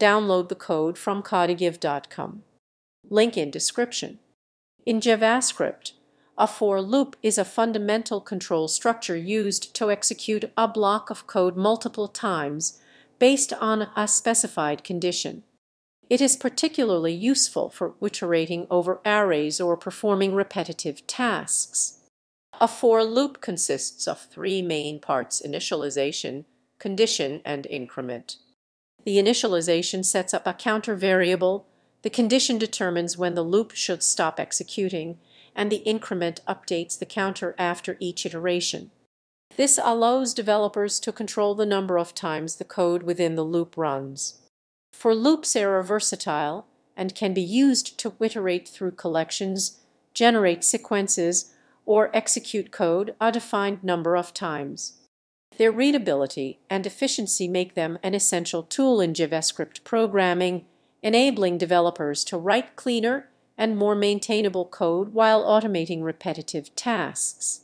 Download the code from codigiv.com. Link in description. In JavaScript, a for loop is a fundamental control structure used to execute a block of code multiple times based on a specified condition. It is particularly useful for iterating over arrays or performing repetitive tasks. A for loop consists of three main parts initialization, condition, and increment. The initialization sets up a counter variable, the condition determines when the loop should stop executing, and the increment updates the counter after each iteration. This allows developers to control the number of times the code within the loop runs. For loops are versatile and can be used to iterate through collections, generate sequences, or execute code a defined number of times. Their readability and efficiency make them an essential tool in JavaScript programming, enabling developers to write cleaner and more maintainable code while automating repetitive tasks.